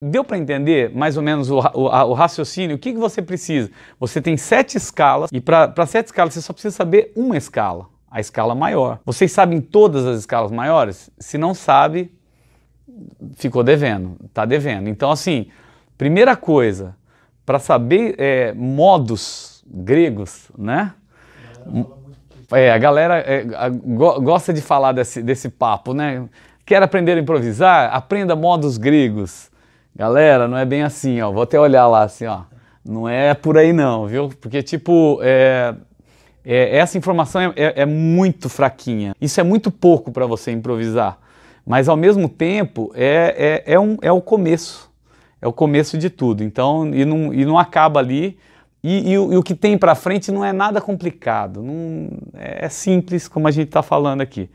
Deu para entender mais ou menos o, o, a, o raciocínio? O que, que você precisa? Você tem sete escalas e para sete escalas você só precisa saber uma escala, a escala maior. Vocês sabem todas as escalas maiores? Se não sabe, ficou devendo, está devendo. Então, assim, primeira coisa, para saber é, modos gregos, né? É, a galera é, a, gosta de falar desse, desse papo, né? Quer aprender a improvisar? Aprenda modos gregos. Galera, não é bem assim, ó. Vou até olhar lá assim, ó. Não é por aí não, viu? Porque, tipo, é, é, essa informação é, é, é muito fraquinha. Isso é muito pouco para você improvisar. Mas, ao mesmo tempo, é, é, é, um, é o começo. É o começo de tudo. Então, e não, e não acaba ali. E, e, e, o que tem para frente não é nada complicado, não, é simples como a gente está falando aqui.